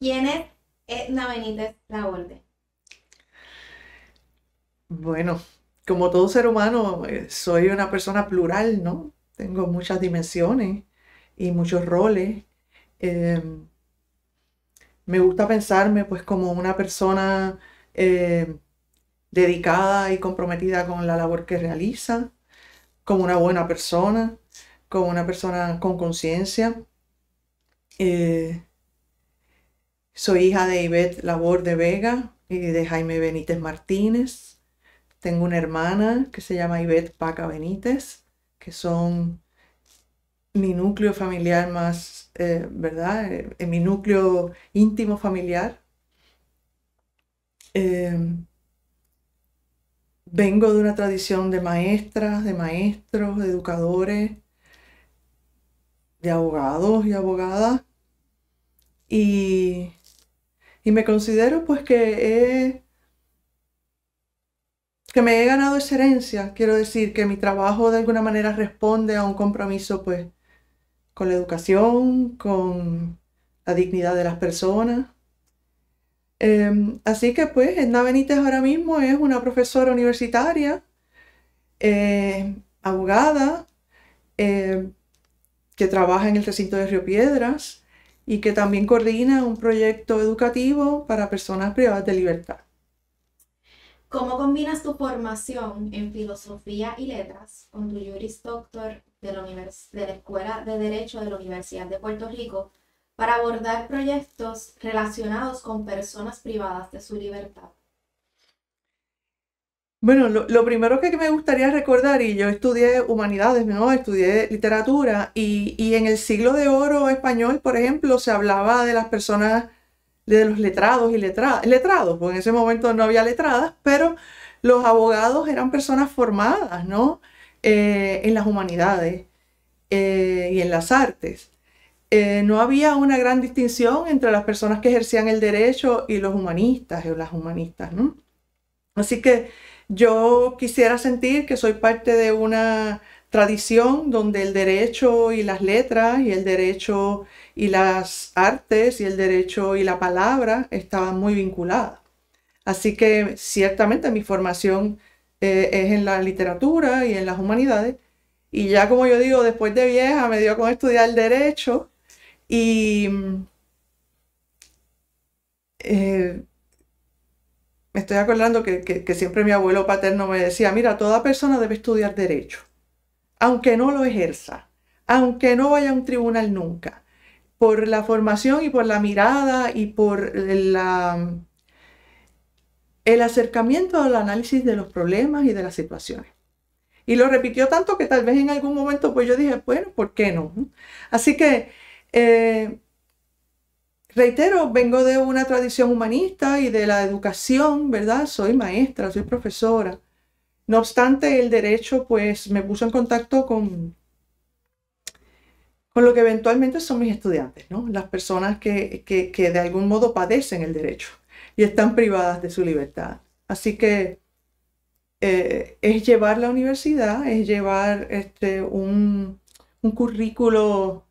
¿Quién es Edna Benítez Laborde? Bueno, como todo ser humano, eh, soy una persona plural, ¿no? Tengo muchas dimensiones y muchos roles. Em, me gusta pensarme pues como una persona em, dedicada y comprometida con la labor que realiza, como una buena persona, como una persona con conciencia. Eh, soy hija de Ivette Labor de Vega y de Jaime Benítez Martínez. Tengo una hermana que se llama Ivette Paca Benítez, que son mi núcleo familiar más, eh, ¿verdad? Eh, mi núcleo íntimo familiar. Em, vengo de una tradición de maestras, de maestros, de educadores, de abogados y abogadas. Y y me considero pues que que me he ganado excelencia. Quiero decir que mi trabajo de alguna manera responde a un compromiso pues con la educación, con la dignidad de las personas. Em, así que pues Edna Benítez ahora mismo es una profesora universitaria, eh, abogada, eh, que trabaja en el recinto de Río Piedras, y que también coordina un proyecto educativo para personas privadas de libertad. ¿Cómo combinas tu formación en filosofía y letras con tu Juris Doctor de la, de la Escuela de Derecho de la Universidad de Puerto Rico para abordar proyectos relacionados con personas privadas de su libertad? Bueno, lo, primero que me gustaría recordar, y yo estudié humanidades, ¿no? Estudié literatura, y, en el siglo de oro español, por ejemplo, se hablaba de las personas, de los letrados y letradas, letrados, porque en ese momento no había letradas, pero los abogados eran personas formadas, ¿no? Eh, en las humanidades eh, y en las artes. Eh, no había una gran distinción entre las personas que ejercían el derecho y los humanistas o las humanistas, ¿no? Así que yo quisiera sentir que soy parte de una tradición donde el derecho y las letras y el derecho y las artes y el derecho y la palabra estaban muy vinculadas. Así que ciertamente mi formación eh, es en la literatura y en las humanidades. Y ya como yo digo, después de vieja me dio con estudiar el derecho y eh, estoy acordando que, siempre mi abuelo paterno me decía, mira, toda persona debe estudiar derecho, aunque no lo ejerza, aunque no vaya a un tribunal nunca, por la formación y por la mirada y por el acercamiento al análisis de los problemas y de las situaciones. Y lo repitió tanto que tal vez en algún momento pues yo dije, bueno, ¿por qué no? Así que eh, reitero, vengo de una tradición humanista y de la educación, ¿verdad? Soy maestra, soy profesora. No obstante, el derecho pues me puso en contacto con, con lo que eventualmente son mis estudiantes, ¿no? Las personas que, de algún modo padecen el derecho y están privadas de su libertad. Así que eh, es llevar la universidad, es llevar este, un, un currículo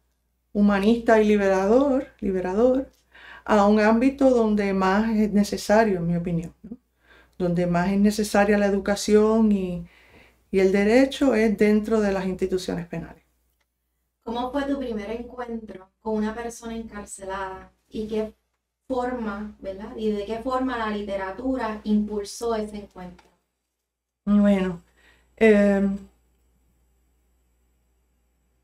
humanista y liberador, liberador a un ámbito donde más es necesario, en mi opinión, donde más es necesaria la educación y, el derecho es dentro de las instituciones penales. ¿Cómo fue tu primer encuentro con una persona encarcelada y qué forma, ¿verdad? ¿Y de qué forma la literatura impulsó ese encuentro? Bueno, eh,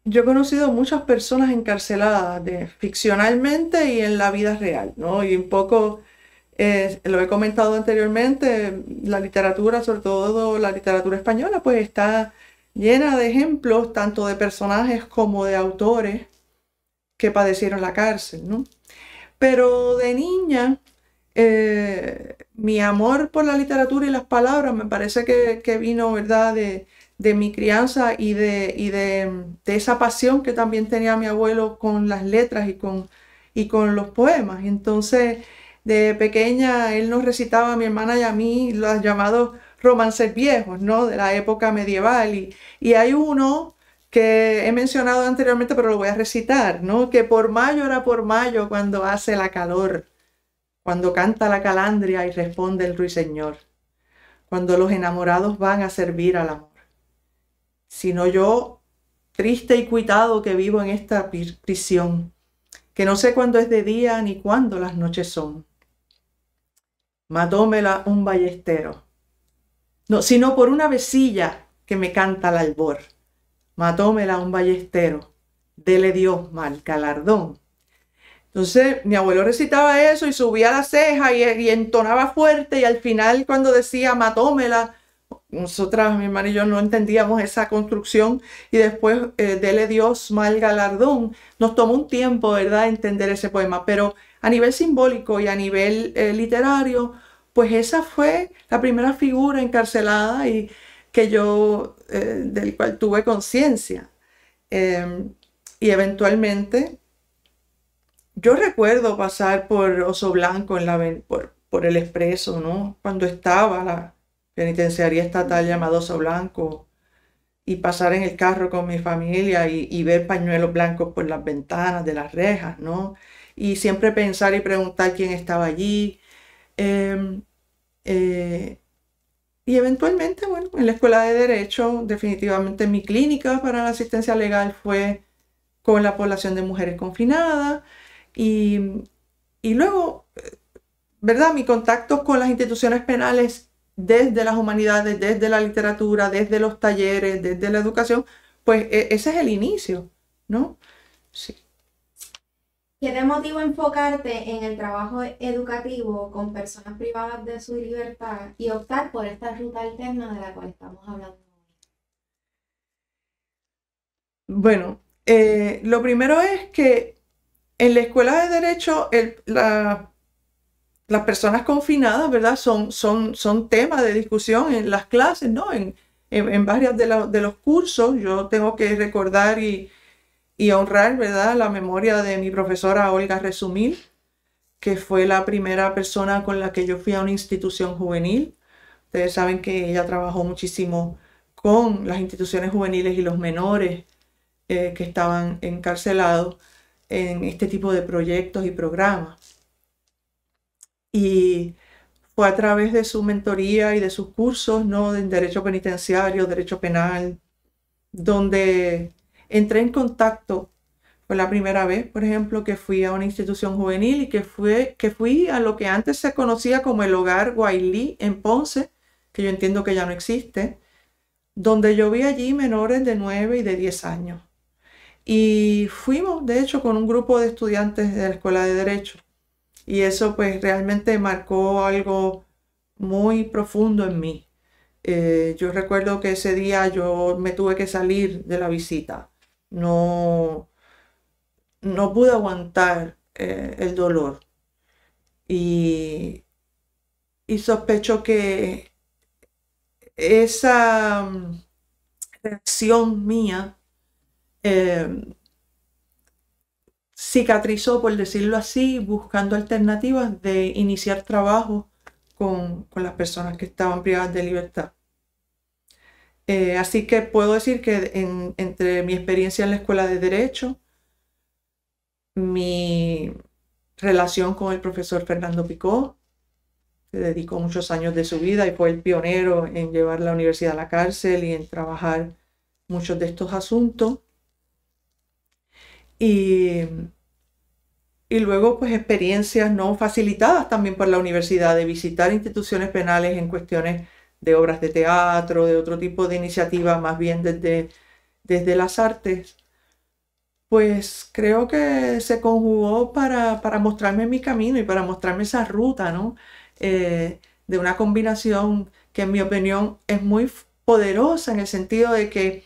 yo he conocido muchas personas encarceladas ficcionalmente y en la vida real, ¿no? Y un poco, eh, lo he comentado anteriormente, la literatura, sobre todo la literatura española, pues está llena de ejemplos tanto de personajes como de autores que padecieron la cárcel, ¿no? Pero de niña, eh, mi amor por la literatura y las palabras me parece que, que vino, ¿verdad?, de, de mi crianza y, de, de, esa pasión que también tenía mi abuelo con las letras y con, y con los poemas. Entonces, de pequeña, él nos recitaba a mi hermana y a mí los llamados romances viejos, ¿no? De la época medieval. Y, hay uno que he mencionado anteriormente, pero lo voy a recitar, ¿no? Que por mayo era por mayo cuando hace la calor, cuando canta la calandria y responde el ruiseñor, cuando los enamorados van a servir al la sino yo triste y cuitado que vivo en esta prisión, que no sé cuándo es de día ni cuándo las noches son. Matómela un ballestero, no, sino por una besilla que me canta al albor. Matómela un ballestero, dele Dios mal calardón. Entonces mi abuelo recitaba eso y subía la ceja y entonaba fuerte y al final cuando decía matómela, nosotras, mi hermano y yo, no entendíamos esa construcción y después eh, dele Dios mal galardón. Nos tomó un tiempo, ¿verdad?, entender ese poema, pero a nivel simbólico y a nivel eh, literario, pues esa fue la primera figura encarcelada y que yo, eh, del cual tuve conciencia. Em, y eventualmente, yo recuerdo pasar por Oso Blanco, en la, por, por el expreso, ¿no? Cuando estaba la, penitenciaría estatal llamado Oso Blanco y pasar en el carro con mi familia y, ver pañuelos blancos por las ventanas de las rejas, ¿no? Y siempre pensar y preguntar quién estaba allí. Em, eh, y eventualmente, bueno, en la escuela de derecho, definitivamente mi clínica para la asistencia legal fue con la población de mujeres confinadas. Y, y luego, eh, ¿verdad? Mi contacto con las instituciones penales desde las humanidades, desde la literatura, desde los talleres, desde la educación, pues e, ese es el inicio, ¿no? Sí. ¿Qué te motivo enfocarte en el trabajo educativo con personas privadas de su libertad y optar por esta ruta alterna de la cual estamos hablando? hoy? Bueno, eh, lo primero es que en la escuela de derecho el, la, las personas confinadas, ¿verdad? Son, son, son temas de discusión en las clases, ¿no? En, en, varios de, los cursos yo tengo que recordar y, honrar, ¿verdad? La memoria de mi profesora Olga Resumil, que fue la primera persona con la que yo fui a una institución juvenil. Ustedes saben que ella trabajó muchísimo con las instituciones juveniles y los menores eh, que estaban encarcelados en este tipo de proyectos y programas y fue a través de su mentoría y de sus cursos, ¿no? En derecho penitenciario, derecho penal, donde entré en contacto. Fue la primera vez, por ejemplo, que fui a una institución juvenil y que, fue, que fui a lo que antes se conocía como el hogar Guaylí en Ponce, que yo entiendo que ya no existe, donde yo vi allí menores de 9 y de 10 años. Y fuimos, de hecho, con un grupo de estudiantes de la Escuela de Derecho. Y eso pues realmente marcó algo muy profundo en mí. Eh, yo recuerdo que ese día yo me tuve que salir de la visita. No, no pude aguantar eh, el dolor. Y, sospecho que esa mm, reacción mía em, cicatrizó, por decirlo así, buscando alternativas de iniciar trabajo con, las personas que estaban privadas de libertad. Eh, así que puedo decir que entre mi experiencia en la escuela de derecho, mi relación con el profesor Fernando Picó, que dedicó muchos años de su vida y fue el pionero en llevar la universidad a la cárcel y en trabajar muchos de estos asuntos, y, y luego, pues experiencias no facilitadas también por la universidad de visitar instituciones penales en cuestiones de obras de teatro, de otro tipo de iniciativas, más bien desde, desde las artes. Pues creo que se conjugó para, mostrarme mi camino y para mostrarme esa ruta, ¿no? Eh, de una combinación que en mi opinión es muy poderosa en el sentido de que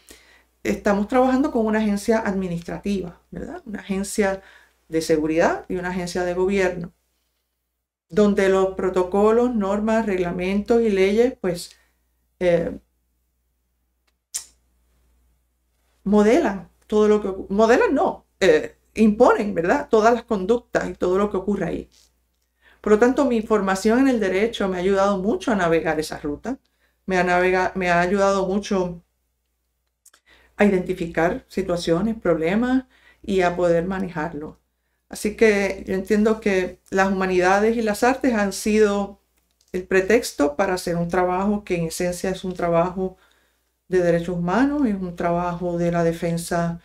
estamos trabajando con una agencia administrativa, ¿verdad? Una agencia de seguridad y una agencia de gobierno, donde los protocolos, normas, reglamentos y leyes, pues, eh, modelan todo lo que modelan no, eh, imponen, ¿verdad? Todas las conductas y todo lo que ocurre ahí. Por lo tanto, mi formación en el derecho me ha ayudado mucho a navegar esa ruta, me ha, me ha ayudado mucho a identificar situaciones, problemas y a poder manejarlo Así que yo entiendo que las humanidades y las artes han sido el pretexto para hacer un trabajo que en esencia es un trabajo de derechos humanos, es un trabajo de la defensa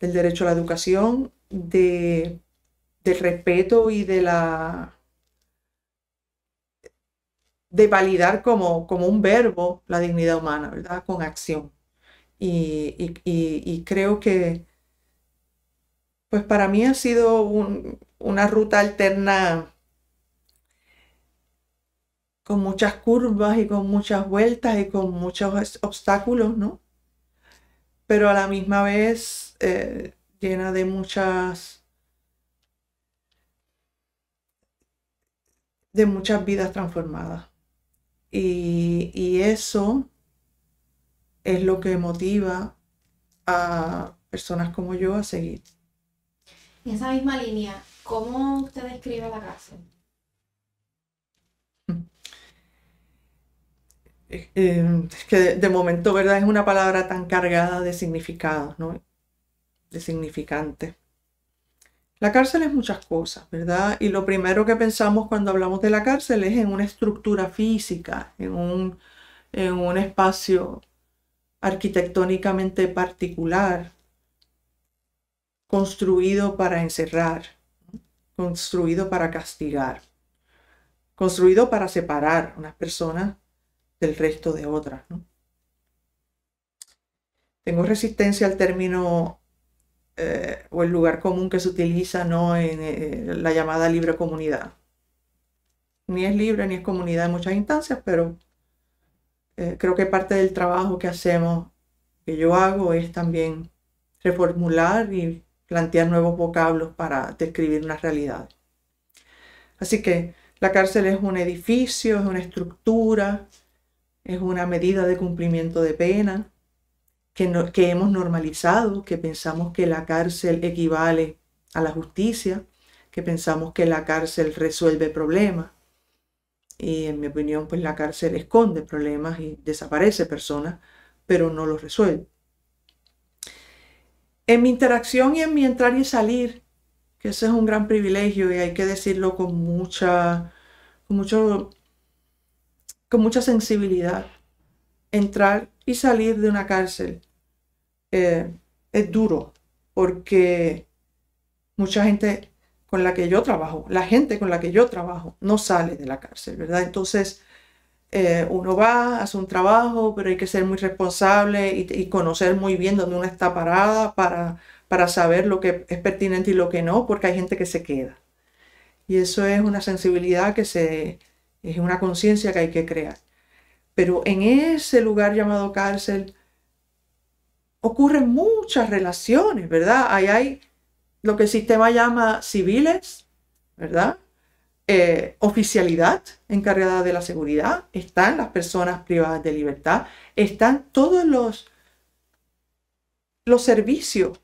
del derecho a la educación, de, del respeto y de la de validar como, como un verbo la dignidad humana, ¿verdad? Con acción. Y, creo que, pues para mí ha sido una ruta alterna con muchas curvas y con muchas vueltas y con muchos obstáculos, ¿no? Pero a la misma vez eh, llena de muchas de muchas vidas transformadas. Y, y, eso es lo que motiva a personas como yo a seguir. En esa misma línea, ¿cómo usted describe la cárcel? Mm. Em, es que de, momento, ¿verdad? Es una palabra tan cargada de significados, ¿no? De significante. La cárcel es muchas cosas, ¿verdad? Y lo primero que pensamos cuando hablamos de la cárcel es en una estructura física, en en un espacio arquitectónicamente particular, construido para encerrar, construido para castigar, construido para separar unas personas del resto de otras. Tengo resistencia al término eh, o el lugar común que se utiliza no en eh, la llamada libre comunidad. Ni es libre ni es comunidad en muchas instancias, pero eh, creo que parte del trabajo que hacemos, que yo hago, es también reformular y plantear nuevos vocablos para describir una realidad. Así que la cárcel es un edificio, es una estructura, es una medida de cumplimiento de pena que, que hemos normalizado, que pensamos que la cárcel equivale a la justicia, que pensamos que la cárcel resuelve problemas. Y en mi opinión, pues la cárcel esconde problemas y desaparece personas, pero no los resuelve. En mi interacción y en mi entrar y salir, que ese es un gran privilegio y hay que decirlo con mucha, con mucho, con mucha sensibilidad. Entrar y salir de una cárcel eh, es duro porque mucha gente con la que yo trabajo, la gente con la que yo trabajo, no sale de la cárcel, ¿verdad? Entonces, eh, uno va, hace un trabajo, pero hay que ser muy responsable y, conocer muy bien dónde uno está parada para, para saber lo que es pertinente y lo que no, porque hay gente que se queda. Y eso es una sensibilidad que se, es una conciencia que hay que crear. Pero en ese lugar llamado cárcel ocurren muchas relaciones, ¿verdad? Ahí hay lo que el sistema llama civiles, ¿verdad? Eh, oficialidad encargada de la seguridad, están las personas privadas de libertad, están todos los, los servicios,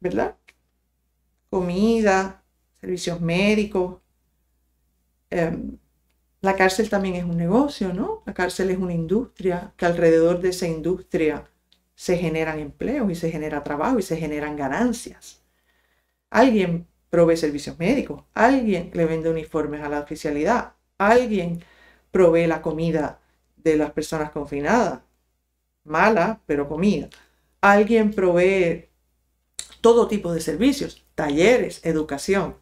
¿verdad? Comida, servicios médicos. Em, la cárcel también es un negocio, ¿no? La cárcel es una industria que alrededor de esa industria se generan empleos y se genera trabajo y se generan ganancias. Alguien provee servicios médicos, alguien le vende uniformes a la oficialidad, alguien provee la comida de las personas confinadas, mala, pero comida. Alguien provee todo tipo de servicios, talleres, educación.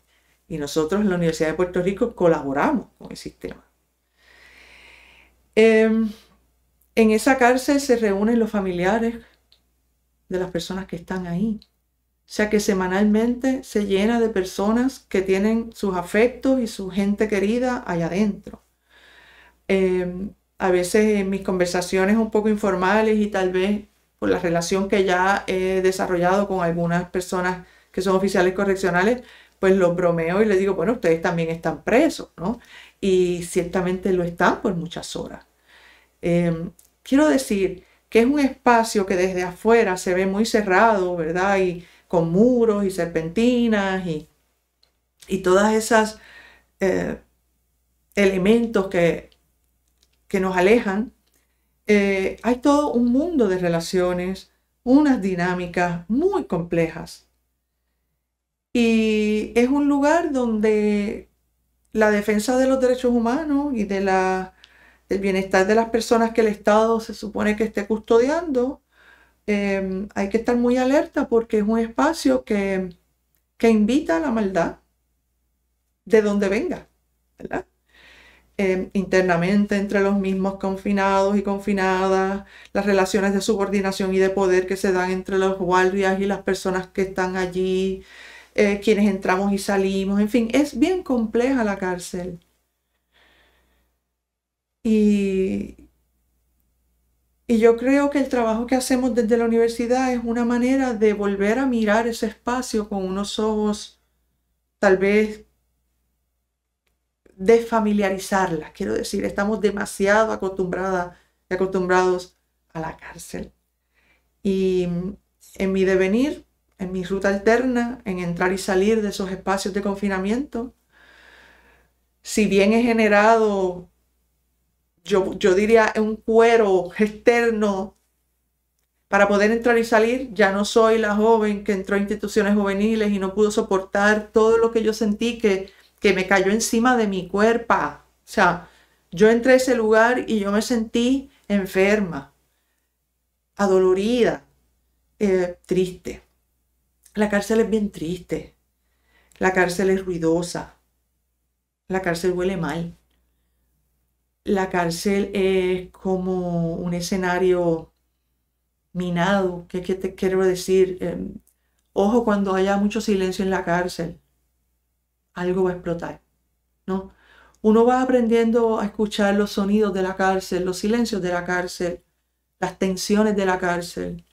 Y nosotros en la Universidad de Puerto Rico colaboramos con el sistema. Em, en esa cárcel se reúnen los familiares de las personas que están ahí sea, que semanalmente se llena de personas que tienen sus afectos y su gente querida allá adentro. Em, a veces en mis conversaciones un poco informales y tal vez por la relación que ya he desarrollado con algunas personas que son oficiales correccionales, pues los bromeo y les digo, bueno, ustedes también están presos, ¿no? Y ciertamente lo están por muchas horas. Em, quiero decir que es un espacio que desde afuera se ve muy cerrado, ¿verdad? Y con muros y serpentinas y, todas esas eh, elementos que, que, nos alejan, eh, hay todo un mundo de relaciones, unas dinámicas muy complejas. Y es un lugar donde la defensa de los derechos humanos y de del bienestar de las personas que el Estado se supone que esté custodiando Em, hay que estar muy alerta porque es un espacio que, que invita a la maldad de donde venga, em, internamente entre los mismos confinados y confinadas, las relaciones de subordinación y de poder que se dan entre los guardias y las personas que están allí, eh, quienes entramos y salimos, en fin, es bien compleja la cárcel. Y yo creo que el trabajo que hacemos desde la universidad es una manera de volver a mirar ese espacio con unos ojos tal vez de Quiero decir, estamos demasiado acostumbrados a la cárcel. Y en mi devenir, en mi ruta alterna, en entrar y salir de esos espacios de confinamiento, si bien he generado yo, yo diría un cuero externo para poder entrar y salir. Ya no soy la joven que entró a instituciones juveniles y no pudo soportar todo lo que yo sentí que, me cayó encima de mi cuerpo. O sea, yo entré a ese lugar y yo me sentí enferma, adolorida, eh, triste. La cárcel es bien triste. La cárcel es ruidosa. La cárcel huele mal la cárcel es como un escenario minado. ¿Qué, te quiero decir? Em, ojo cuando haya mucho silencio en la cárcel, algo va a explotar, ¿no? Uno va aprendiendo a escuchar los sonidos de la cárcel, los silencios de la cárcel, las tensiones de la cárcel.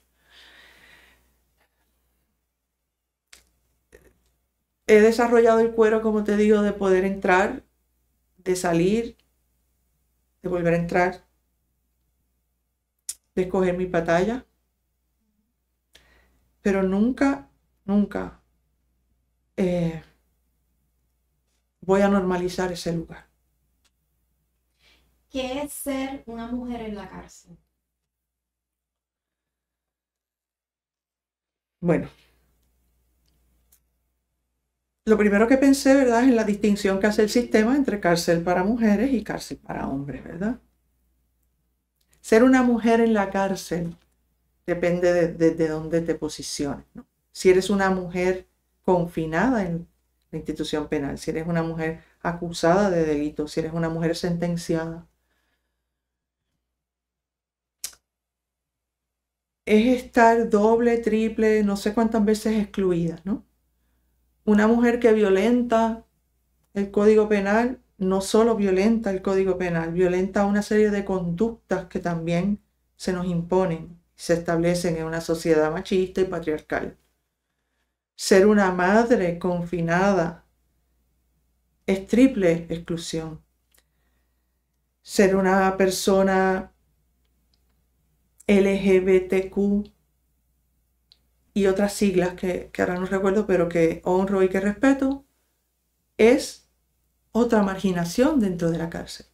He desarrollado el cuero, como te digo, de poder entrar, de salir, de volver a entrar, de escoger mi pantalla, pero nunca, nunca eh, voy a normalizar ese lugar. ¿Qué es ser una mujer en la cárcel? Bueno, lo primero que pensé, ¿verdad?, es en la distinción que hace el sistema entre cárcel para mujeres y cárcel para hombres, ¿verdad? Ser una mujer en la cárcel depende de, dónde te posiciones, ¿no? Si eres una mujer confinada en la institución penal, si eres una mujer acusada de delito, si eres una mujer sentenciada. Es estar doble, triple, no sé cuántas veces excluida, ¿no? Una mujer que violenta el código penal no solo violenta el código penal, violenta una serie de conductas que también se nos imponen y se establecen en una sociedad machista y patriarcal. Ser una madre confinada es triple exclusión. Ser una persona LGBTQ y otras siglas que, ahora no recuerdo, pero que honro y que respeto, es otra marginación dentro de la cárcel.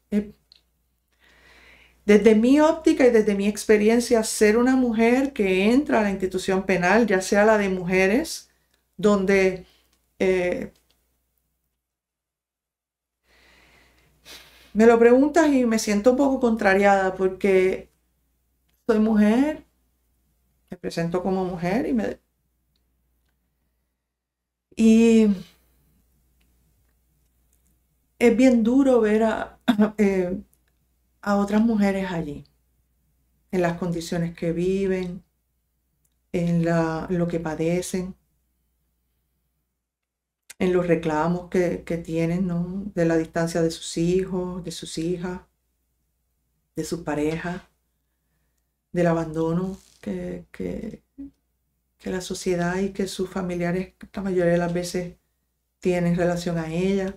Desde mi óptica y desde mi experiencia, ser una mujer que entra a la institución penal, ya sea la de mujeres, donde eh, me lo preguntas y me siento un poco contrariada porque soy mujer, me presento como mujer y me... Y es bien duro ver a, eh, a otras mujeres allí, en las condiciones que viven, en la, lo que padecen, en los reclamos que, que tienen ¿no? de la distancia de sus hijos, de sus hijas, de sus parejas, del abandono que, que, la sociedad y que sus familiares la mayoría de las veces tienen relación a ella.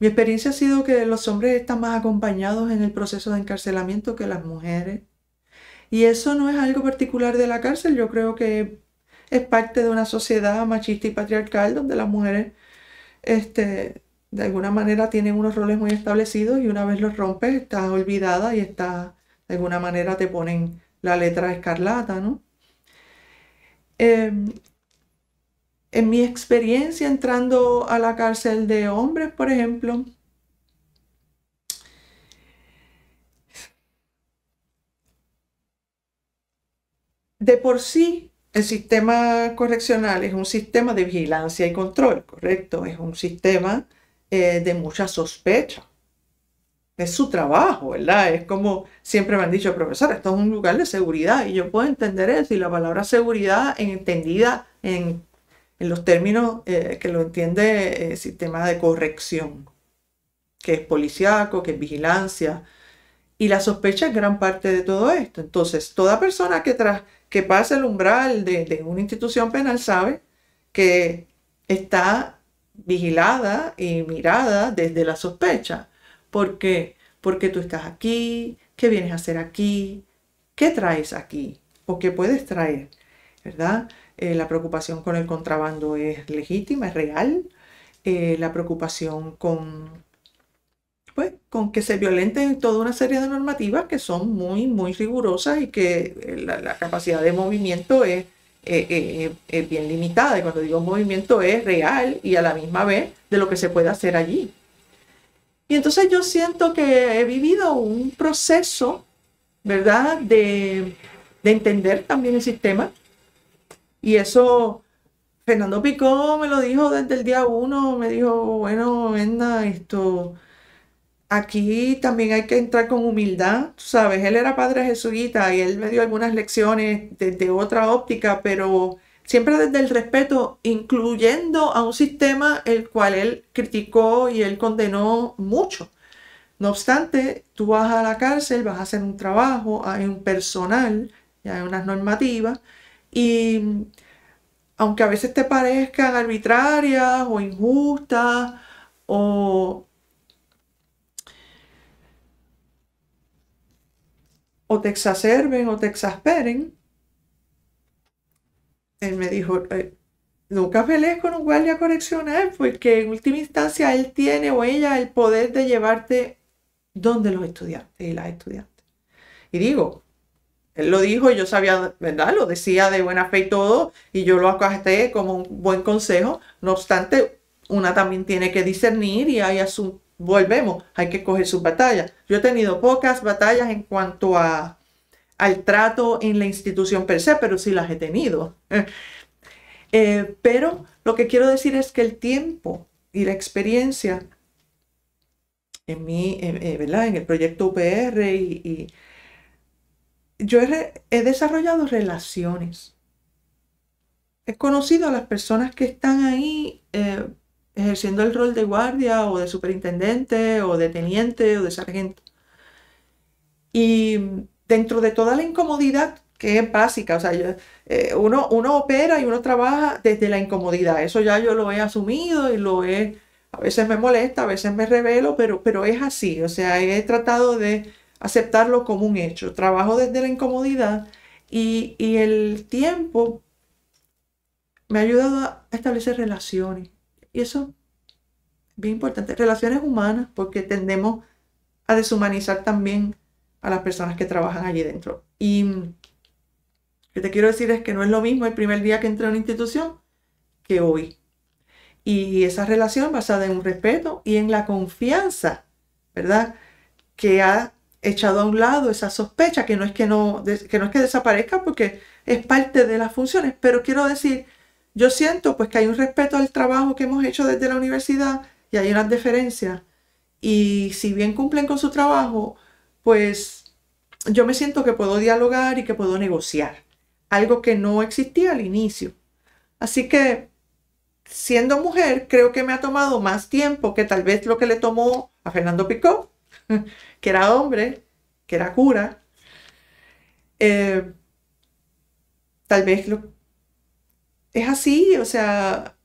Mi experiencia ha sido que los hombres están más acompañados en el proceso de encarcelamiento que las mujeres. Y eso no es algo particular de la cárcel, yo creo que es parte de una sociedad machista y patriarcal donde las mujeres este, de alguna manera tienen unos roles muy establecidos y una vez los rompes estás olvidada y está de alguna manera te ponen la letra escarlata, ¿no? Em, en mi experiencia entrando a la cárcel de hombres, por ejemplo, de por sí el sistema correccional es un sistema de vigilancia y control, ¿correcto? Es un sistema eh, de mucha sospecha es su trabajo, ¿verdad? Es como siempre me han dicho, profesor, esto es un lugar de seguridad y yo puedo entender eso y la palabra seguridad entendida en, los términos eh, que lo entiende el eh, sistema de corrección, que es policíaco, que es vigilancia. Y la sospecha es gran parte de todo esto. Entonces, toda persona que, que pasa el umbral de una institución penal sabe que está vigilada y mirada desde la sospecha ¿Por qué? Porque tú estás aquí, qué vienes a hacer aquí, qué traes aquí o qué puedes traer, ¿verdad? Eh, la preocupación con el contrabando es legítima, es real. Eh, la preocupación con, pues, con que se violenten toda una serie de normativas que son muy, muy rigurosas y que eh, la, capacidad de movimiento es bien limitada. Y cuando digo movimiento es real y a la misma vez de lo que se puede hacer allí. Y entonces yo siento que he vivido un proceso, ¿verdad?, de, entender también el sistema. Y eso, Fernando Picó me lo dijo desde el día uno, me dijo, bueno, venga, esto, aquí también hay que entrar con humildad, tú sabes, él era padre jesuita y él me dio algunas lecciones desde otra óptica, pero siempre desde el respeto, incluyendo a un sistema el cual él criticó y él condenó mucho. No obstante, tú vas a la cárcel, vas a hacer un trabajo, hay un personal, hay unas normativas, y aunque a veces te parezcan arbitrarias o injustas o o te exacerben o te exasperen, él me dijo, nunca pelees con un guardia correccional porque en última instancia él tiene o ella el poder de llevarte donde los estudiantes y las estudiantes. Y digo, él lo dijo, y yo sabía, ¿verdad? Lo decía de buena fe y todo, y yo lo acogí como un buen consejo. No obstante, una también tiene que discernir y hay su volvemos, hay que coger sus batallas. Yo he tenido pocas batallas en cuanto a al trato en la institución per se, pero sí las he tenido. Eh, pero lo que quiero decir es que el tiempo y la experiencia en mi, eh, eh, ¿verdad? En el proyecto UPR y, yo he, desarrollado relaciones. He conocido a las personas que están ahí ejerciendo el rol de guardia o de superintendente o de teniente o de sargento. Y dentro de toda la incomodidad que es básica, o sea, eh, uno, uno opera y uno trabaja desde la incomodidad, eso ya yo lo he asumido y lo he, a veces me molesta, a veces me revelo, pero, pero es así, o sea, he tratado de aceptarlo como un hecho, trabajo desde la incomodidad y, y el tiempo me ha ayudado a establecer relaciones y eso es bien importante, relaciones humanas, porque tendemos a deshumanizar también a las personas que trabajan allí dentro. Y lo que te quiero decir es que no es lo mismo el primer día que entré a una institución que hoy. Y esa relación basada en un respeto y en la confianza, ¿verdad? Que ha echado a un lado esa sospecha, que no es que no, que no es que desaparezca porque es parte de las funciones, pero quiero decir, yo siento pues que hay un respeto al trabajo que hemos hecho desde la universidad y hay unas deferencias. Y si bien cumplen con su trabajo, pues yo me siento que puedo dialogar y que puedo negociar, algo que no existía al inicio. Así que siendo mujer, creo que me ha tomado más tiempo que tal vez lo que le tomó a Fernando Picó, que era hombre, que era cura. Eh, tal vez lo... es así, o sea,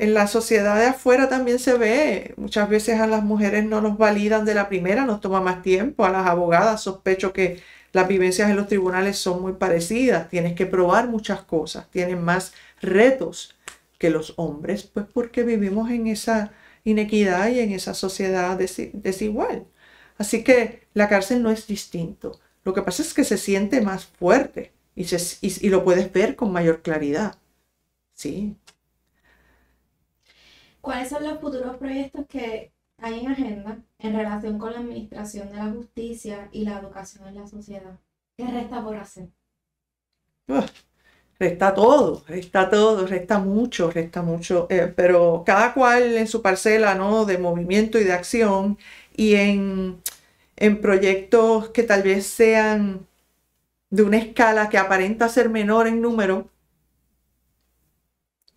en la sociedad de afuera también se ve, muchas veces a las mujeres no nos validan de la primera, nos toma más tiempo, a las abogadas sospecho que las vivencias en los tribunales son muy parecidas, tienes que probar muchas cosas, tienen más retos que los hombres, pues porque vivimos en esa inequidad y en esa sociedad desigual. Así que la cárcel no es distinto, lo que pasa es que se siente más fuerte y, y lo puedes ver con mayor claridad. Sí, ¿Cuáles son los futuros proyectos que hay en agenda en relación con la administración de la justicia y la educación en la sociedad? ¿Qué resta por hacer? resta todo, resta todo, resta mucho, resta mucho, eh, pero cada cual en su parcela de movimiento y de acción y en, en proyectos que tal vez sean de una escala que aparenta ser menor en número.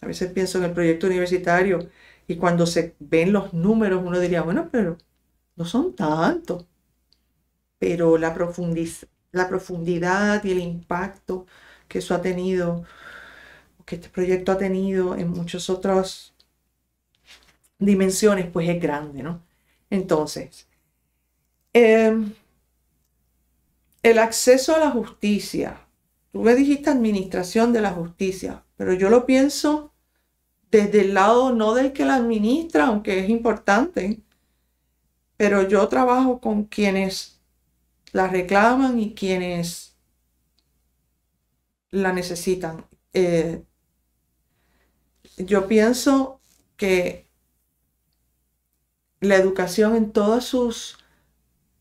A veces pienso en el proyecto universitario, y cuando se ven los números, uno diría, bueno, pero no son tantos. Pero la, la profundidad y el impacto que eso ha tenido, que este proyecto ha tenido en muchas otras dimensiones, pues es grande, ¿no? Entonces, em, el acceso a la justicia. Tú me dijiste administración de la justicia, pero yo lo pienso desde el lado no del que la administra, aunque es importante, pero yo trabajo con quienes la reclaman y quienes la necesitan. Eh, yo pienso que la educación en todas sus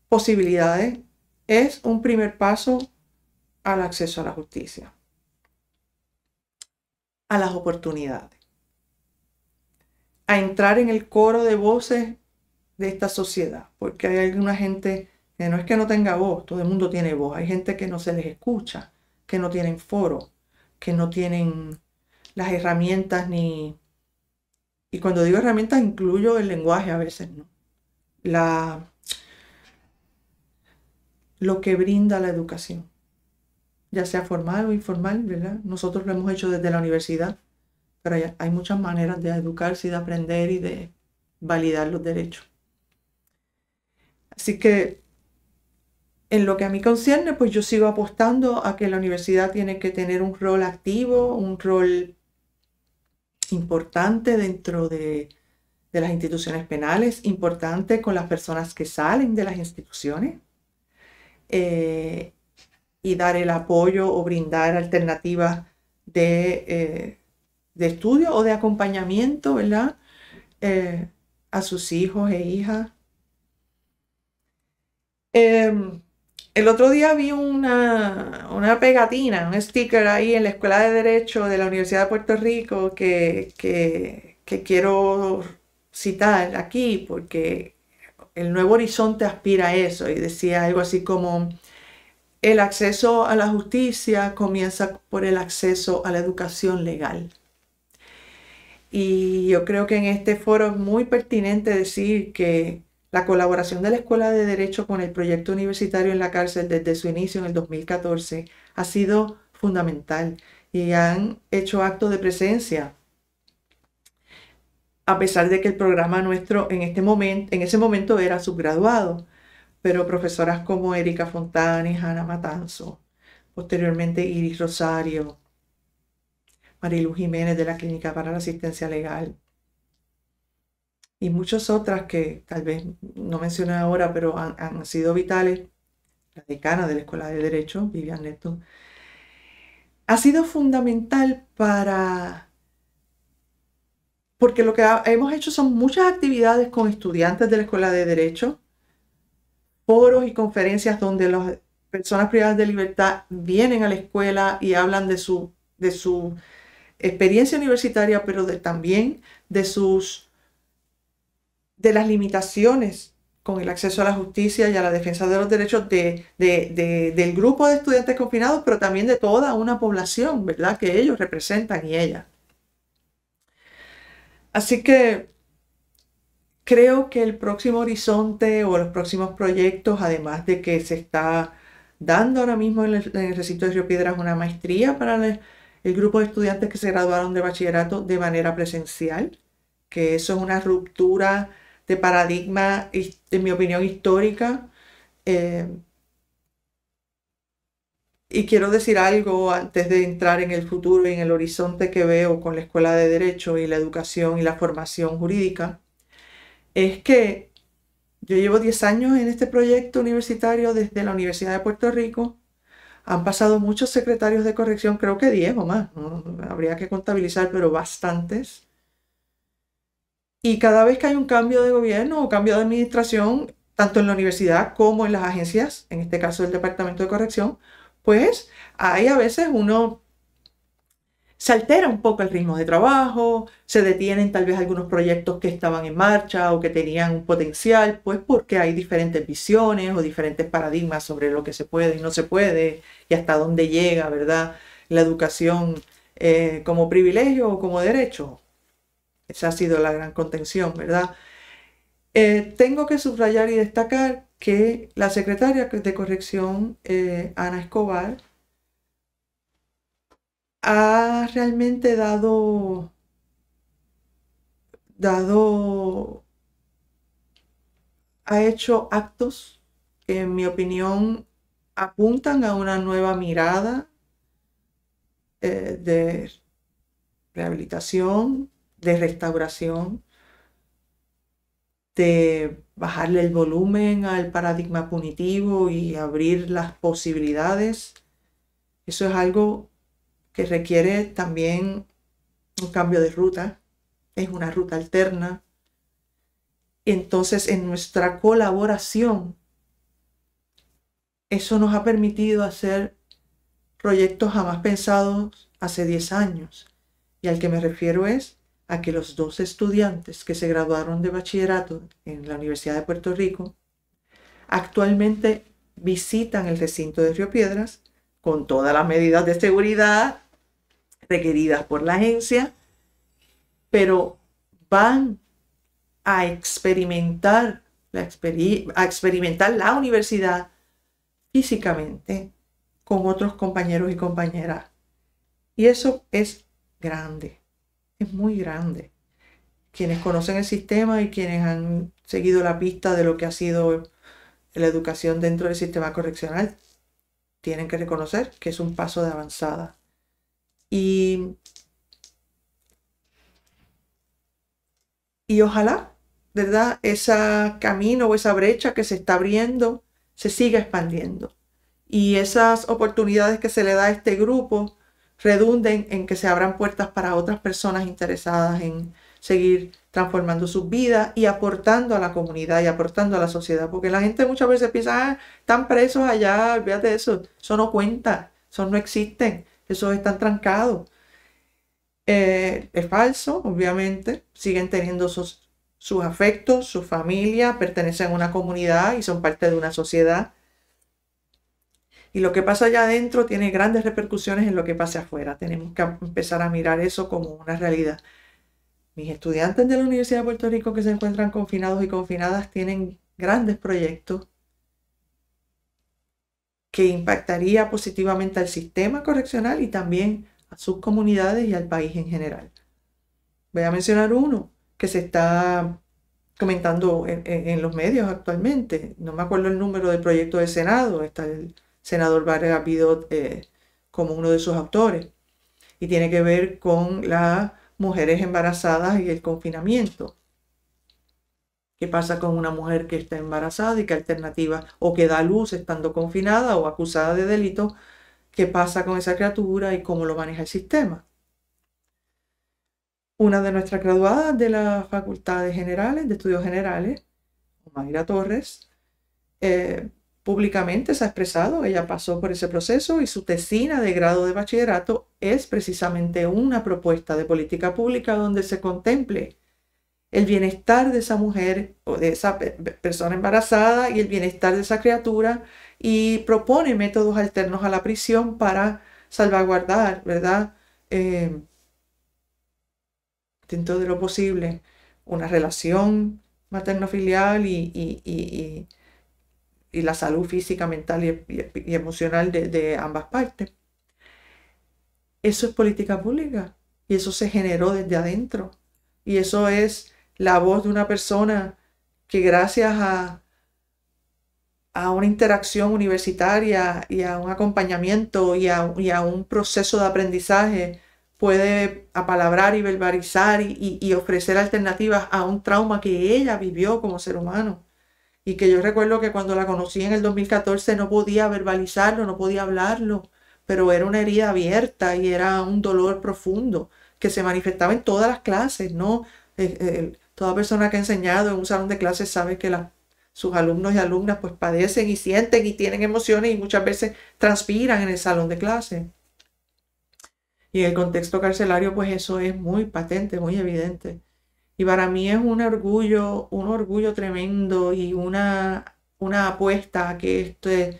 posibilidades es un primer paso al acceso a la justicia, a las oportunidades entrar en el coro de voces de esta sociedad, porque hay alguna gente que no es que no tenga voz, todo el mundo tiene voz, hay gente que no se les escucha, que no tienen foro, que no tienen las herramientas ni... Y cuando digo herramientas incluyo el lenguaje a veces, ¿no? La... Lo que brinda la educación, ya sea formal o informal, ¿verdad? Nosotros lo hemos hecho desde la universidad, pero hay, muchas maneras de educarse y de aprender y de validar los derechos. Así que en lo que a mí concierne, pues yo sigo apostando a que la universidad tiene que tener un rol activo, un rol importante dentro de, las instituciones penales, importante con las personas que salen de las instituciones eh, y dar el apoyo o brindar alternativas de eh, de estudio o de acompañamiento, ¿verdad? Eh, a sus hijos e hijas. Em, el otro día vi una, pegatina, un sticker ahí en la Escuela de Derecho de la Universidad de Puerto Rico que quiero citar aquí porque el Nuevo Horizonte aspira a eso y decía algo así como el acceso a la justicia comienza por el acceso a la educación legal. Y yo creo que en este foro es muy pertinente decir que la colaboración de la Escuela de Derecho con el proyecto universitario en la cárcel desde su inicio en el 2014 ha sido fundamental y han hecho acto de presencia. A pesar de que el programa nuestro en, este momento, en ese momento era subgraduado, pero profesoras como Erika Fontanes, Ana Matanzo, posteriormente Iris Rosario, Marilu Jiménez de la Clínica para la Asistencia Legal y muchas otras que tal vez no mencioné ahora, pero han, sido vitales, la decana de la Escuela de Derecho, Vivian Neto, ha sido fundamental para porque lo que hemos hecho son muchas actividades con estudiantes de la Escuela de Derecho, foros y conferencias donde las personas privadas de libertad vienen a la escuela y hablan de su, de su experiencia universitaria, pero también de sus de las limitaciones con el acceso a la justicia y a la defensa de los derechos del grupo de estudiantes confinados, pero también de toda una población, ¿verdad? Que ellos representan y ella. Así que creo que el próximo horizonte o los próximos proyectos, además de que se está dando ahora mismo en el, recinto de Río Piedras una maestría para la el grupo de estudiantes que se graduaron de bachillerato de manera presencial, que eso es una ruptura de paradigma, en mi opinión, histórica. Eh, y quiero decir algo antes de entrar en el futuro y en el horizonte que veo con la Escuela de Derecho y la educación y la formación jurídica, es que yo llevo 10 años en este proyecto universitario desde la Universidad de Puerto Rico han pasado muchos secretarios de corrección, creo que 10 o más, habría que contabilizar, pero bastantes. Y cada vez que hay un cambio de gobierno o cambio de administración, tanto en la universidad como en las agencias, en este caso el Departamento de Corrección, pues hay a veces uno se altera un poco el ritmo de trabajo, se detienen tal vez algunos proyectos que estaban en marcha o que tenían un potencial, pues porque hay diferentes visiones o diferentes paradigmas sobre lo que se puede y no se puede y hasta dónde llega, ¿verdad? La educación eh, como privilegio o como derecho. Esa ha sido la gran contención, ¿verdad? Eh, tengo que subrayar y destacar que la secretaria de corrección, eh, Ana Escobar, ha realmente dado, dado, ha hecho actos que en mi opinión apuntan a una nueva mirada eh, de rehabilitación, de restauración, de bajarle el volumen al paradigma punitivo y abrir las posibilidades. Eso es algo que requiere también un cambio de ruta, es una ruta alterna. Entonces, en nuestra colaboración, eso nos ha permitido hacer proyectos jamás pensados hace 10 años. Y al que me refiero es a que los dos estudiantes que se graduaron de bachillerato en la Universidad de Puerto Rico actualmente visitan el recinto de Río Piedras con todas las medidas de seguridad requeridas por la agencia, pero van a experimentar la experimentar la universidad físicamente con otros compañeros y compañeras. Y eso es grande, es muy grande. Quienes conocen el sistema y quienes han seguido la pista de lo que ha sido la educación dentro del sistema correccional, tienen que reconocer que es un paso de avanzada. Y, ojalá, ¿verdad? Ese camino o esa brecha que se está abriendo se siga expandiendo. Y esas oportunidades que se le da a este grupo redunden en que se abran puertas para otras personas interesadas en seguir transformando sus vidas y aportando a la comunidad y aportando a la sociedad. Porque la gente muchas veces piensa, ah, están presos allá, olvídate de eso, eso no cuenta, eso no existen esos están trancados. Eh, es falso, obviamente, siguen teniendo sus, afectos, su familia, pertenecen a una comunidad y son parte de una sociedad. Y lo que pasa allá adentro tiene grandes repercusiones en lo que pasa afuera. Tenemos que empezar a mirar eso como una realidad. Mis estudiantes de la Universidad de Puerto Rico que se encuentran confinados y confinadas tienen grandes proyectos que impactaría positivamente al sistema correccional y también a sus comunidades y al país en general. Voy a mencionar uno que se está comentando en, los medios actualmente. No me acuerdo el número del proyecto de Senado, está el senador Vargas Pidot eh, como uno de sus autores, y tiene que ver con las mujeres embarazadas y el confinamiento. ¿Qué pasa con una mujer que está embarazada y qué alternativa? O que da luz estando confinada o acusada de delito. ¿Qué pasa con esa criatura y cómo lo maneja el sistema? Una de nuestras graduadas de la Facultad de Generales, de Estudios Generales, Mayra Torres, eh, públicamente se ha expresado, ella pasó por ese proceso y su tesina de grado de bachillerato es precisamente una propuesta de política pública donde se contemple el bienestar de esa mujer o de esa persona embarazada y el bienestar de esa criatura y propone métodos alternos a la prisión para salvaguardar, ¿verdad? Eh, dentro de lo posible, una relación materno-filial y, y, la salud física, mental y, emocional de ambas partes. Eso es política pública y eso se generó desde adentro y eso es la voz de una persona que gracias a, a una interacción universitaria y a un acompañamiento y a, un proceso de aprendizaje puede apalabrar y verbalizar y, ofrecer alternativas a un trauma que ella vivió como ser humano. Y que yo recuerdo que cuando la conocí en el 2014 no podía verbalizarlo, no podía hablarlo, pero era una herida abierta y era un dolor profundo que se manifestaba en todas las clases, ¿no? Eh, eh, Toda persona que ha enseñado en un salón de clases sabe que sus alumnos y alumnas pues padecen y sienten y tienen emociones y muchas veces transpiran en el salón de clase. Y en el contexto carcelario pues eso es muy patente, muy evidente. Y para mí es un orgullo, un orgullo tremendo y una, una apuesta a que este,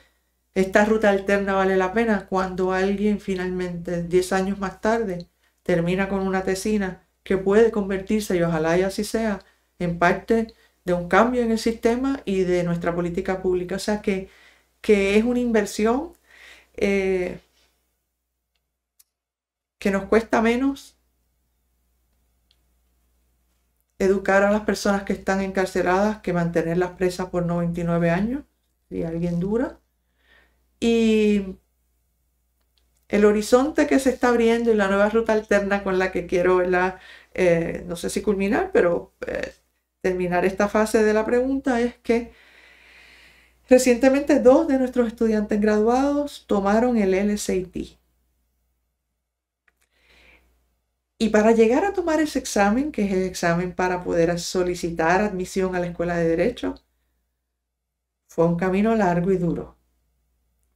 esta ruta alterna vale la pena cuando alguien finalmente, 10 años más tarde, termina con una tesina que puede convertirse, y ojalá y así sea, en parte de un cambio en el sistema y de nuestra política pública. O sea, que, que es una inversión eh, que nos cuesta menos educar a las personas que están encarceladas que mantenerlas presas por 99 años, si alguien dura. Y el horizonte que se está abriendo y la nueva ruta alterna con la que quiero, eh, no sé si culminar, pero eh, terminar esta fase de la pregunta es que recientemente dos de nuestros estudiantes graduados tomaron el LSAT. Y para llegar a tomar ese examen, que es el examen para poder solicitar admisión a la Escuela de Derecho, fue un camino largo y duro.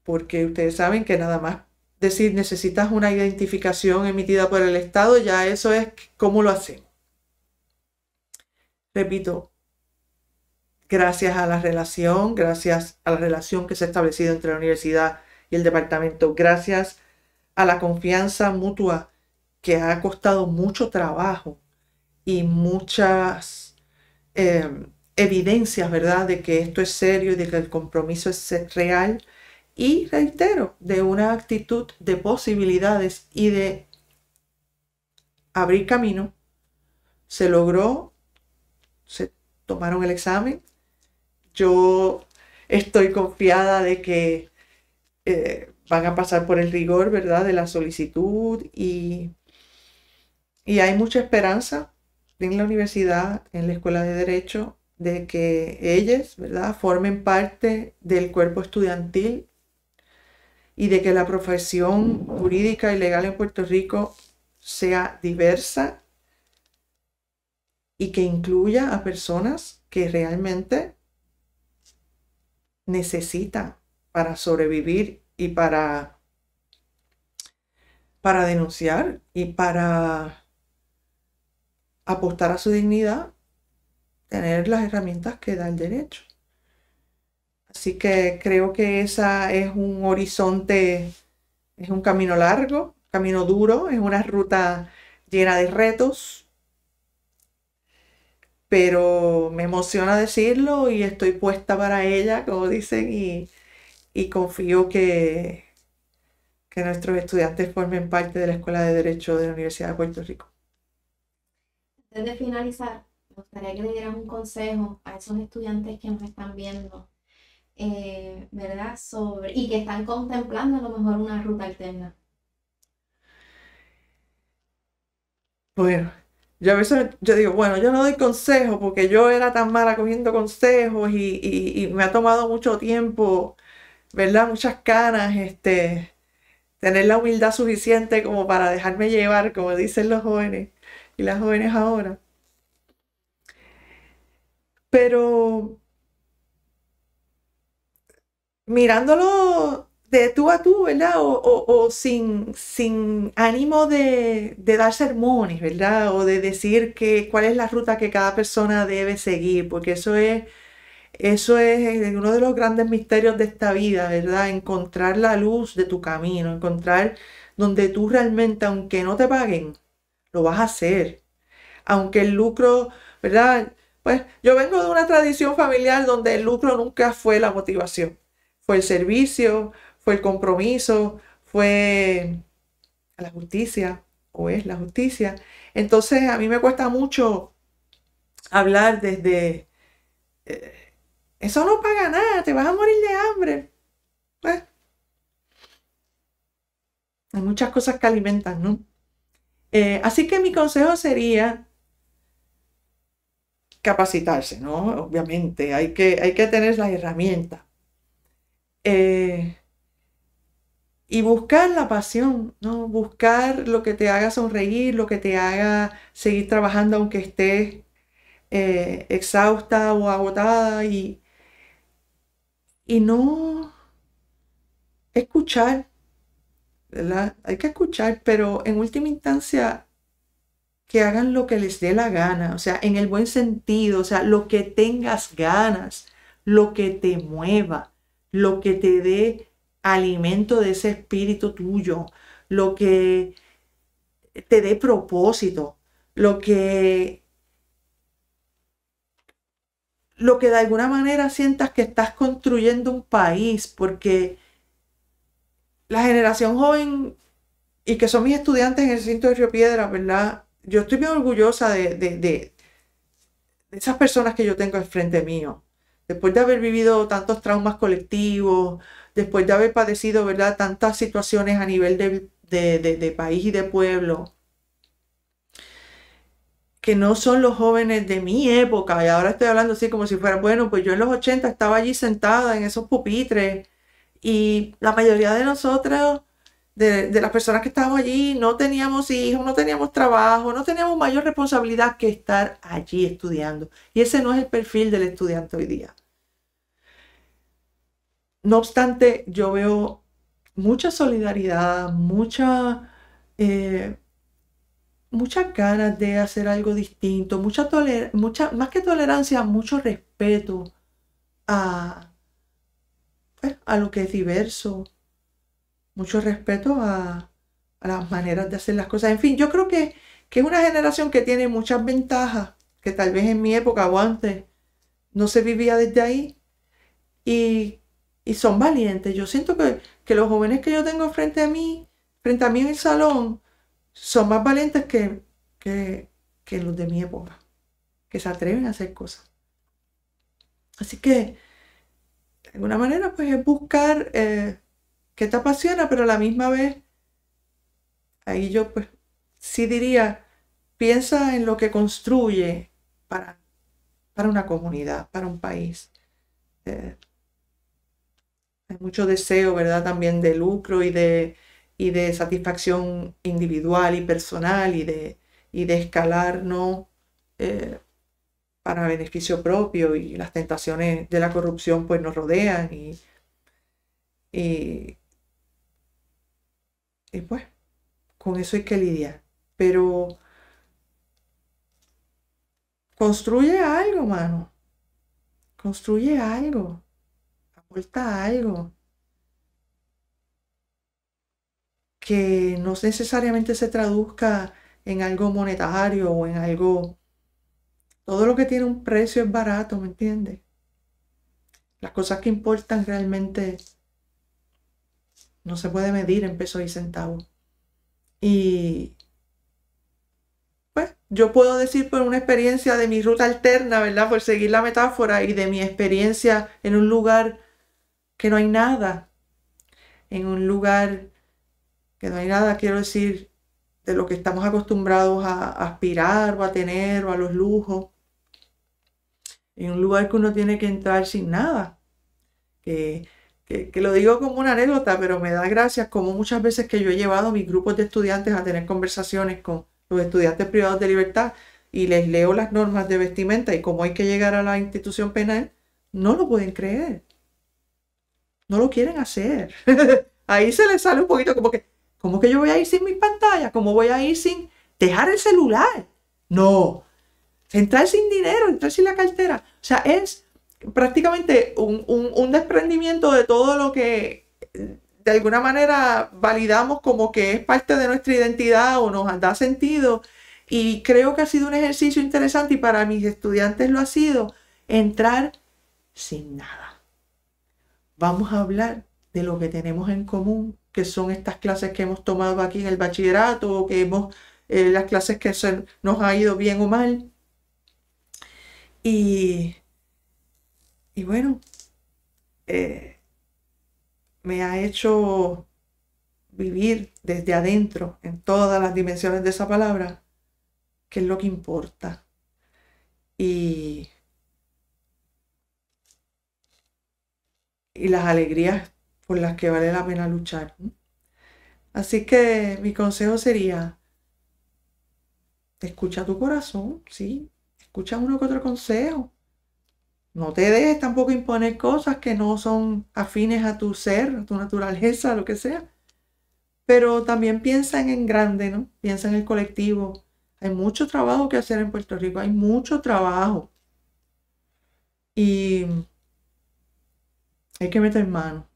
Porque ustedes saben que nada más decir necesitas una identificación emitida por el Estado, ya eso es cómo lo hacemos. Repito, gracias a la relación, gracias a la relación que se ha establecido entre la universidad y el departamento, gracias a la confianza mutua que ha costado mucho trabajo y muchas eh, evidencias, ¿verdad?, de que esto es serio y de que el compromiso es real y reitero, de una actitud de posibilidades y de abrir camino, se logró, se tomaron el examen, yo estoy confiada de que eh, van a pasar por el rigor, ¿verdad?, de la solicitud y, y hay mucha esperanza en la universidad, en la Escuela de Derecho, de que ellas, ¿verdad?, formen parte del cuerpo estudiantil y de que la profesión jurídica y legal en Puerto Rico sea diversa y que incluya a personas que realmente necesitan para sobrevivir y para, para denunciar y para apostar a su dignidad, tener las herramientas que da el derecho. Así que creo que esa es un horizonte, es un camino largo, camino duro, es una ruta llena de retos, pero me emociona decirlo y estoy puesta para ella, como dicen, y, confío que, que nuestros estudiantes formen parte de la Escuela de Derecho de la Universidad de Puerto Rico. Antes de finalizar, me gustaría que le dieran un consejo a esos estudiantes que nos están viendo eh, ¿verdad? Sobre, y que están contemplando a lo mejor una ruta alterna. Bueno, yo a veces yo digo, bueno, yo no doy consejos porque yo era tan mala cogiendo consejos y, y, me ha tomado mucho tiempo, ¿verdad? Muchas canas, este, tener la humildad suficiente como para dejarme llevar, como dicen los jóvenes y las jóvenes ahora. Pero mirándolo de tú a tú, ¿verdad? O, sin, ánimo de, de, dar sermones, ¿verdad? O de decir que, cuál es la ruta que cada persona debe seguir, porque eso es, eso es uno de los grandes misterios de esta vida, ¿verdad? Encontrar la luz de tu camino, encontrar donde tú realmente, aunque no te paguen, lo vas a hacer. Aunque el lucro, ¿verdad? Pues yo vengo de una tradición familiar donde el lucro nunca fue la motivación fue el servicio, fue el compromiso, fue la justicia, o es la justicia. Entonces a mí me cuesta mucho hablar desde, eh, eso no paga nada, te vas a morir de hambre. Pues, hay muchas cosas que alimentan, ¿no? Eh, así que mi consejo sería capacitarse, ¿no? Obviamente, hay que, hay que tener las herramientas. Eh, y buscar la pasión, ¿no? Buscar lo que te haga sonreír, lo que te haga seguir trabajando aunque estés eh, exhausta o agotada y, y no escuchar, Hay que escuchar, pero en última instancia que hagan lo que les dé la gana, o sea, en el buen sentido, o sea, lo que tengas ganas, lo que te mueva lo que te dé alimento de ese espíritu tuyo, lo que te dé propósito, lo que lo que de alguna manera sientas que estás construyendo un país, porque la generación joven y que son mis estudiantes en el centro de Río Piedra, ¿verdad? Yo estoy muy orgullosa de, esas personas que yo tengo enfrente frente mío después de haber vivido tantos traumas colectivos, después de haber padecido, ¿verdad?, tantas situaciones a nivel de, país y de pueblo, que no son los jóvenes de mi época, y ahora estoy hablando así como si fuera, bueno, pues yo en los 80 estaba allí sentada en esos pupitres, y la mayoría de nosotros de, las personas que estábamos allí, no teníamos hijos, no teníamos trabajo, no teníamos mayor responsabilidad que estar allí estudiando. Y ese no es el perfil del estudiante hoy día. No obstante, yo veo mucha solidaridad, mucha, eh, muchas ganas de hacer algo distinto, mucha, mucha más que tolerancia, mucho respeto a pues, lo que es diverso, mucho respeto a, las maneras de hacer las cosas. En fin, yo creo que, que es una generación que tiene muchas ventajas, que tal vez en mi época o antes no se vivía desde ahí. Y, son valientes. Yo siento que, los jóvenes que yo tengo frente a mí, frente a mí en el salón, son más valientes que, que, los de mi época, que se atreven a hacer cosas. Así que, de alguna manera, pues es buscar... Eh, que te apasiona, pero a la misma vez, ahí yo pues sí diría, piensa en lo que construye para, para una comunidad, para un país. Eh, hay mucho deseo, ¿verdad? También de lucro y de, y de satisfacción individual y personal y de, y de eh, para beneficio propio y las tentaciones de la corrupción pues nos rodean y, y pues con eso hay que lidiar. Pero construye algo, mano. Construye algo. Aporta algo. Que no necesariamente se traduzca en algo monetario o en algo... Todo lo que tiene un precio es barato, ¿me entiendes? Las cosas que importan realmente no se puede medir en pesos y centavos. Y pues yo puedo decir por una experiencia de mi ruta alterna, ¿verdad? Por seguir la metáfora y de mi experiencia en un lugar que no hay nada, en un lugar que no hay nada, quiero decir, de lo que estamos acostumbrados a aspirar o a tener o a los lujos, en un lugar que uno tiene que entrar sin nada, que que, lo digo como una anécdota, pero me da gracias como muchas veces que yo he llevado a mis grupos de estudiantes a tener conversaciones con los estudiantes privados de libertad y les leo las normas de vestimenta y cómo hay que llegar a la institución penal, no lo pueden creer. No lo quieren hacer. Ahí se les sale un poquito como que, ¿cómo que yo voy a ir sin mis pantallas? ¿Cómo voy a ir sin dejar el celular? No. Entrar sin dinero, entrar sin la cartera. O sea, es prácticamente un, desprendimiento de todo lo que de alguna manera validamos como que es parte de nuestra identidad o nos da sentido. Y creo que ha sido un ejercicio interesante y para mis estudiantes lo ha sido entrar sin nada. Vamos a hablar de lo que tenemos en común, que son estas clases que hemos tomado aquí en el bachillerato, o que hemos, eh, las clases que nos ha ido bien o mal. Y y bueno, eh, me ha hecho vivir desde adentro, en todas las dimensiones de esa palabra, que es lo que importa. Y, y las alegrías por las que vale la pena luchar. Así que mi consejo sería, escucha tu corazón, sí, escucha uno que otro consejo no te dejes tampoco imponer cosas que no son afines a tu ser, a tu naturaleza, lo que sea. Pero también piensa en grande, ¿no? Piensa en el colectivo. Hay mucho trabajo que hacer en Puerto Rico, hay mucho trabajo. Y hay que meter mano.